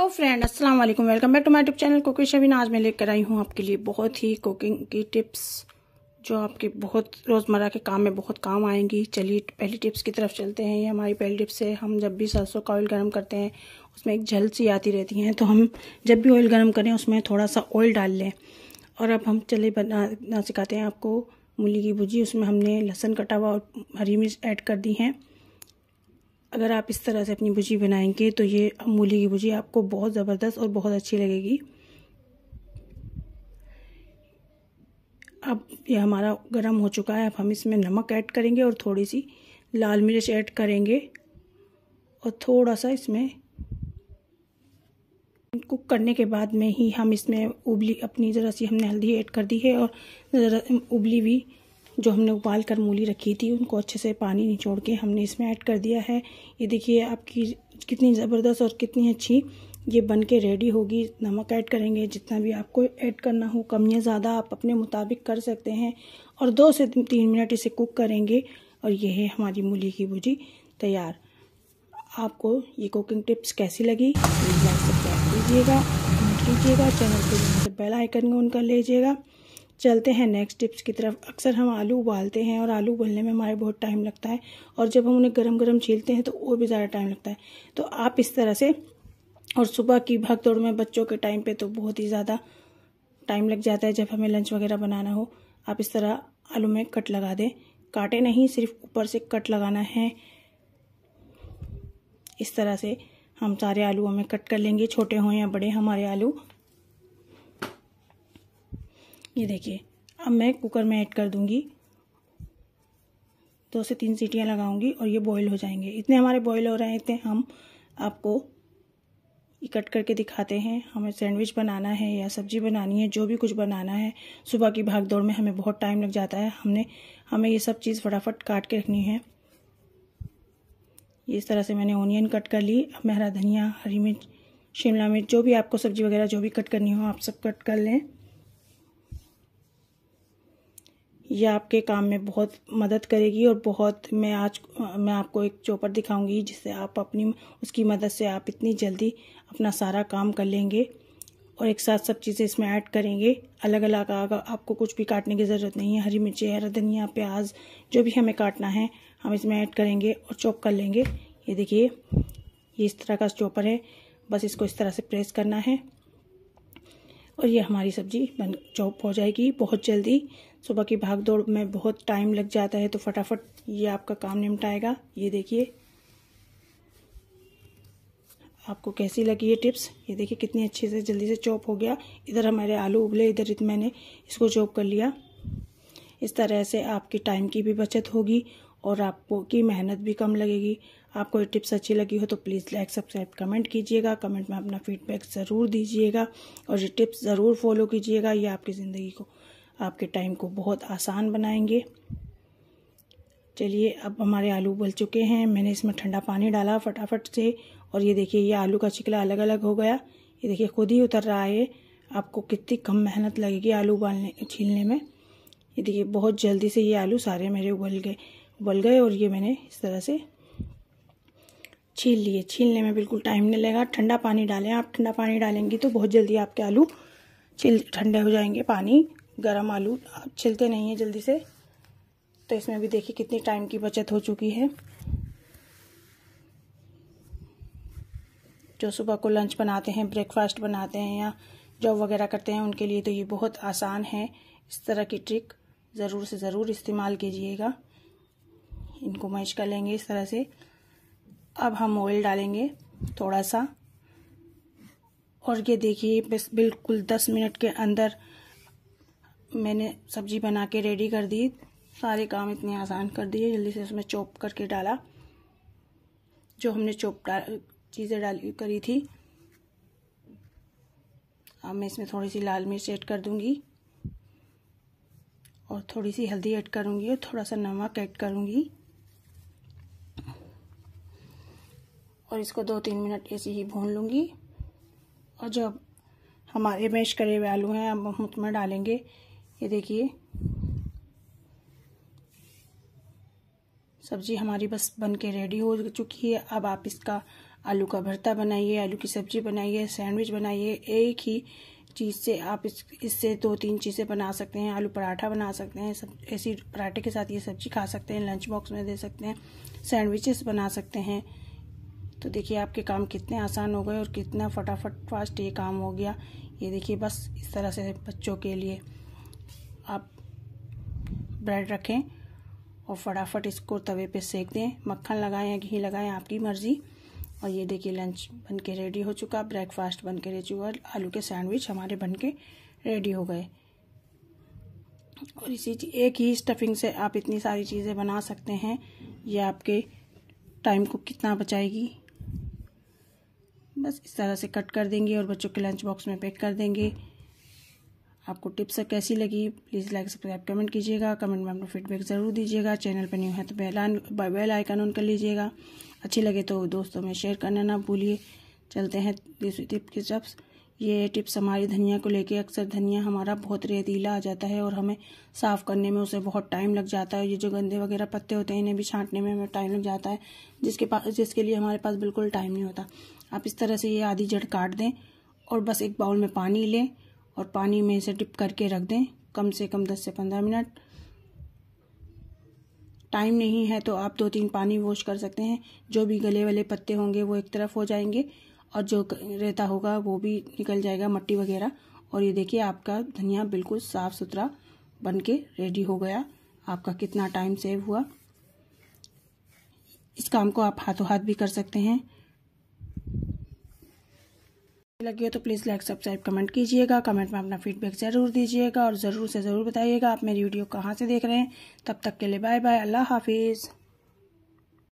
hello friend अस्सलाम वालेकुम welcome back to my tube channel cooking Shabeen आज मैं लेकर आई हूँ आपके लिए बहुत ही कुकिंग की टिप्स जो आपके बहुत रोज़मर्रा के काम में बहुत काम आएंगी चलिए पहली टिप्स की तरफ चलते हैं ये हमारी पहली टिप्स है हम जब भी सरसों का ऑयल गर्म करते हैं उसमें एक झल सी आती रहती है तो हम जब भी ऑयल गर्म करें उसमें थोड़ा सा ऑयल डाल लें और अब हम चले बना सिखाते हैं आपको मूली की भुजी उसमें हमने लहसुन कटा हुआ और हरी मिर्च ऐड कर दी हैं अगर आप इस तरह से अपनी भुजी बनाएंगे तो ये मूली की भुजी आपको बहुत ज़बरदस्त और बहुत अच्छी लगेगी अब ये हमारा गरम हो चुका है अब हम इसमें नमक ऐड करेंगे और थोड़ी सी लाल मिर्च ऐड करेंगे और थोड़ा सा इसमें कुक करने के बाद में ही हम इसमें उबली अपनी ज़रा सी हमने हल्दी ऐड कर दी है और ज़रा उबली भी जो हमने उबाल कर मूली रखी थी उनको अच्छे से पानी निचोड़ के हमने इसमें ऐड कर दिया है ये देखिए आपकी कितनी ज़बरदस्त और कितनी अच्छी ये बन के रेडी होगी नमक ऐड करेंगे जितना भी आपको ऐड करना हो कम या ज़्यादा आप अपने मुताबिक कर सकते हैं और दो से तीन मिनट इसे कुक करेंगे और यह है हमारी मूली की भुजी तैयार आपको ये कुकिंग टिप्स कैसी लगी लाइक सब्सक्राइब कीजिएगा कमेंट कीजिएगा चैनल को बेल आइकन में उनका लीजिएगा चलते हैं नेक्स्ट टिप्स की तरफ अक्सर हम आलू उबालते हैं और आलू उबलने में हमारे बहुत टाइम लगता है और जब हम उन्हें गरम गरम छीलते हैं तो और भी ज़्यादा टाइम लगता है तो आप इस तरह से और सुबह की भाग दौड़ में बच्चों के टाइम पे तो बहुत ही ज़्यादा टाइम लग जाता है जब हमें लंच वगैरह बनाना हो आप इस तरह आलू में कट लगा दें काटे नहीं सिर्फ ऊपर से कट लगाना है इस तरह से हम सारे आलू हमें कट कर लेंगे छोटे हों या बड़े हमारे आलू ये देखिए अब मैं कुकर में ऐड कर दूँगी दो से तीन सीटियाँ लगाऊंगी और ये बॉईल हो जाएंगे इतने हमारे बॉईल हो रहे हैं इतने हम आपको कट करके दिखाते हैं हमें सैंडविच बनाना है या सब्जी बनानी है जो भी कुछ बनाना है सुबह की भाग दौड़ में हमें बहुत टाइम लग जाता है हमने हमें ये सब चीज़ फटाफट काट के रखनी है इस तरह से मैंने ऑनियन कट कर ली अब मैं हरा धनिया हरी मिर्च शिमला मिर्च जो भी आपको सब्जी वगैरह जो भी कट करनी हो आप सब कट कर लें ये आपके काम में बहुत मदद करेगी और बहुत मैं आज मैं आपको एक चॉपर दिखाऊंगी जिससे आप अपनी उसकी मदद से आप इतनी जल्दी अपना सारा काम कर लेंगे और एक साथ सब चीज़ें इसमें ऐड करेंगे अलग अलग आपको कुछ भी काटने की ज़रूरत नहीं है हरी मिर्ची हरा धनिया प्याज जो भी हमें काटना है हम इसमें ऐड करेंगे और चॉप कर लेंगे ये देखिए ये इस तरह का चॉपर है बस इसको इस तरह से प्रेस करना है और ये हमारी सब्जी बन चौप हो जाएगी बहुत जल्दी सुबह की भाग दौड़ में बहुत टाइम लग जाता है तो फटाफट ये आपका काम निपटाएगा ये देखिए आपको कैसी लगी ये टिप्स ये देखिए कितनी अच्छे से जल्दी से चॉप हो गया इधर हमारे आलू उबले इधर मैंने इसको चॉप कर लिया इस तरह से आपकी टाइम की भी बचत होगी और आपको की मेहनत भी कम लगेगी आपको ये टिप्स अच्छी लगी हो तो प्लीज़ लाइक सब्सक्राइब कमेंट कीजिएगा कमेंट में अपना फीडबैक ज़रूर दीजिएगा और ये टिप्स ज़रूर फॉलो कीजिएगा ये आपकी ज़िंदगी को आपके टाइम को बहुत आसान बनाएंगे चलिए अब हमारे आलू उबल चुके हैं मैंने इसमें ठंडा पानी डाला फटाफट से और ये देखिए ये आलू का छिकला अलग अलग हो गया ये देखिए खुद ही उतर रहा है आपको कितनी कम मेहनत लगेगी आलू उबालने छीलने में ये देखिए बहुत जल्दी से ये आलू सारे मेरे उबल गए उबल गए और ये मैंने इस तरह से छील लिए छीलने में बिल्कुल टाइम नहीं लगेगा ठंडा पानी डालें आप ठंडा पानी डालेंगी तो बहुत जल्दी आपके आलू छिल ठंडे हो जाएंगे पानी गर्म आलू आप छिलते नहीं हैं जल्दी से तो इसमें भी देखिए कितनी टाइम की बचत हो चुकी है जो सुबह को लंच बनाते हैं ब्रेकफास्ट बनाते हैं या जॉब वगैरह करते हैं उनके लिए तो ये बहुत आसान है इस तरह की ट्रिक ज़रूर से ज़रूर इस्तेमाल कीजिएगा इनको मैश कर लेंगे इस तरह से अब हम ऑयल डालेंगे थोड़ा सा और ये देखिए बस बिल्कुल दस मिनट के अंदर मैंने सब्जी बना के रेडी कर दी सारे काम इतने आसान कर दिए जल्दी से उसमें चॉप करके डाला जो हमने चॉप डाल चीज़ें डाली करी थी अब मैं इसमें थोड़ी सी लाल मिर्च ऐड कर दूंगी और थोड़ी सी हल्दी ऐड करूंगी और थोड़ा सा नमक ऐड करूंगी और इसको दो तीन मिनट ऐसे ही भून लूँगी और जब हमारे मैश करे हुए आलू हैं अब हम उसमें डालेंगे ये देखिए सब्जी हमारी बस बन के रेडी हो चुकी है अब आप इसका आलू का भरता बनाइए आलू की सब्जी बनाइए सैंडविच बनाइए एक ही चीज़ से आप इस इससे दो तीन चीज़ें बना सकते हैं आलू पराठा बना सकते हैं सब ऐसी पराठे के साथ ये सब्जी खा सकते हैं लंच बॉक्स में दे सकते हैं सैंडविचेस बना सकते हैं तो देखिए आपके काम कितने आसान हो गए और कितना फटाफट फास्ट ये काम हो गया ये देखिए बस इस तरह से बच्चों के लिए आप ब्रेड रखें और फटाफट इसको तवे पे सेक दें मक्खन लगाएं या घी लगाएं आपकी मर्ज़ी और ये देखिए लंच बन के रेडी हो चुका ब्रेकफास्ट बन के रेडी चुका आलू के सैंडविच हमारे बन के रेडी हो गए और इसी एक ही स्टफिंग से आप इतनी सारी चीज़ें बना सकते हैं ये आपके टाइम को कितना बचाएगी बस इस तरह से कट कर देंगे और बच्चों के लंच बॉक्स में पैक कर देंगे आपको टिप्स कैसी लगी प्लीज़ लाइक सब्सक्राइब कमेंट कीजिएगा कमेंट में अपना फीडबैक ज़रूर दीजिएगा चैनल पर न्यू है तो बेलान बेल आइकन ऑन कर लीजिएगा अच्छी लगे तो दोस्तों में शेयर करना ना भूलिए चलते हैं दूसरी टिप के तरफ ये टिप्स हमारी धनिया को लेके अक्सर धनिया हमारा बहुत रेतीला आ जाता है और हमें साफ़ करने में उसे बहुत टाइम लग जाता है ये जो गंदे वगैरह पत्ते होते हैं इन्हें भी छांटने में हमें टाइम लग जाता है जिसके पास जिसके लिए हमारे पास बिल्कुल टाइम नहीं होता आप इस तरह से ये आधी जड़ काट दें और बस एक बाउल में पानी लें और पानी में इसे डिप करके रख दें कम से कम दस से पंद्रह मिनट टाइम नहीं है तो आप दो तीन पानी वॉश कर सकते हैं जो भी गले वाले पत्ते होंगे वो एक तरफ हो जाएंगे और जो रहता होगा वो भी निकल जाएगा मट्टी वगैरह और ये देखिए आपका धनिया बिल्कुल साफ़ सुथरा बन के रेडी हो गया आपका कितना टाइम सेव हुआ इस काम को आप हाथों हाथ भी कर सकते हैं लगी हो तो प्लीज़ लाइक सब्सक्राइब कमेंट कीजिएगा कमेंट में अपना फीडबैक ज़रूर दीजिएगा और ज़रूर से ज़रूर बताइएगा आप मेरी वीडियो कहाँ से देख रहे हैं तब तक के लिए बाय बाय अल्लाह हाफिज़